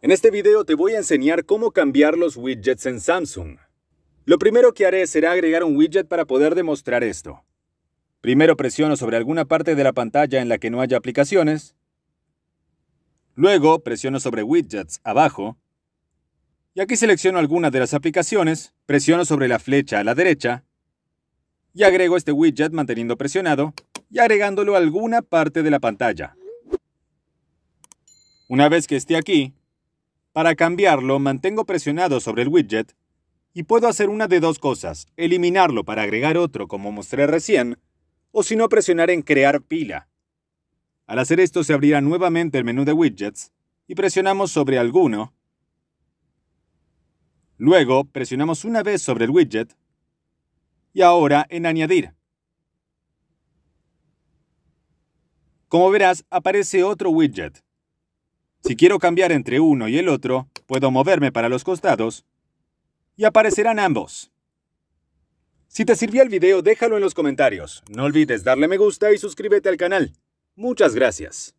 En este video te voy a enseñar cómo cambiar los widgets en Samsung. Lo primero que haré será agregar un widget para poder demostrar esto. Primero presiono sobre alguna parte de la pantalla en la que no haya aplicaciones. Luego presiono sobre Widgets abajo. Y aquí selecciono alguna de las aplicaciones, presiono sobre la flecha a la derecha y agrego este widget manteniendo presionado y agregándolo a alguna parte de la pantalla. Una vez que esté aquí, para cambiarlo, mantengo presionado sobre el widget y puedo hacer una de dos cosas, eliminarlo para agregar otro como mostré recién, o si no presionar en crear pila. Al hacer esto se abrirá nuevamente el menú de widgets y presionamos sobre alguno. Luego presionamos una vez sobre el widget y ahora en añadir. Como verás, aparece otro widget. Si quiero cambiar entre uno y el otro, puedo moverme para los costados y aparecerán ambos. Si te sirvió el video, déjalo en los comentarios. No olvides darle me gusta y suscríbete al canal. Muchas gracias.